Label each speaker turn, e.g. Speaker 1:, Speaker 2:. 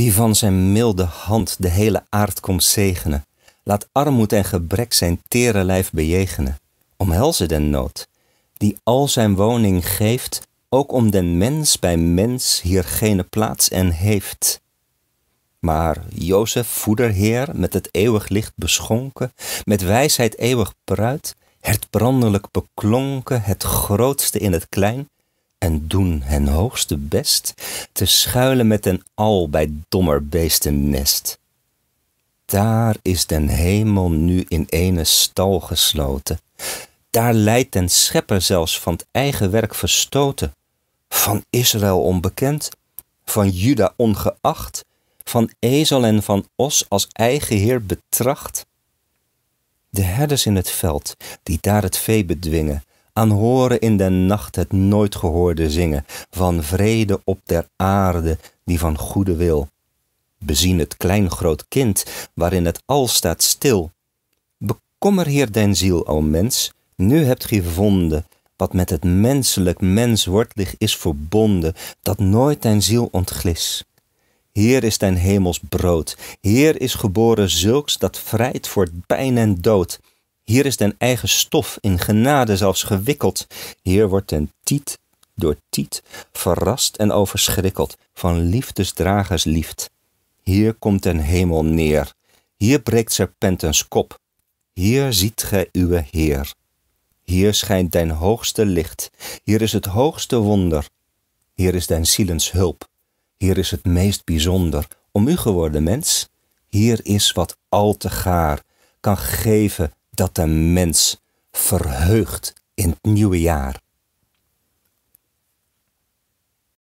Speaker 1: die van zijn milde hand de hele aard komt zegenen. Laat armoed en gebrek zijn tere lijf bejegenen. Omhelze den nood, die al zijn woning geeft, ook om den mens bij mens hier geen plaats en heeft. Maar Jozef, voederheer, met het eeuwig licht beschonken, met wijsheid eeuwig pruit, het brandelijk beklonken, het grootste in het klein, en doen hen hoogste best, te schuilen met een al bij dommer beesten Daar is den hemel nu in ene stal gesloten, daar leidt den schepper zelfs van het eigen werk verstoten, van Israël onbekend, van Juda ongeacht, van ezel en van os als eigen heer betracht. De herders in het veld, die daar het vee bedwingen, aan horen in den nacht het nooit gehoorde zingen, van vrede op der aarde die van goede wil. Bezien het klein groot kind, waarin het al staat stil. Bekommer heer den ziel, o mens, nu hebt gij gevonden, wat met het menselijk mens wortlig is verbonden, dat nooit den ziel ontglis. Hier is den hemels brood, hier is geboren zulks dat vrijt voor pijn en dood. Hier is den eigen stof in genade zelfs gewikkeld. Hier wordt ten tiet door tiet verrast en overschrikkeld van liefdesdragers liefd. Hier komt den hemel neer. Hier breekt serpentens kop. Hier ziet gij uw Heer. Hier schijnt den hoogste licht. Hier is het hoogste wonder. Hier is den zielens hulp. Hier is het meest bijzonder. Om u geworden mens. Hier is wat al te gaar. Kan geven dat de mens verheugt in het nieuwe jaar.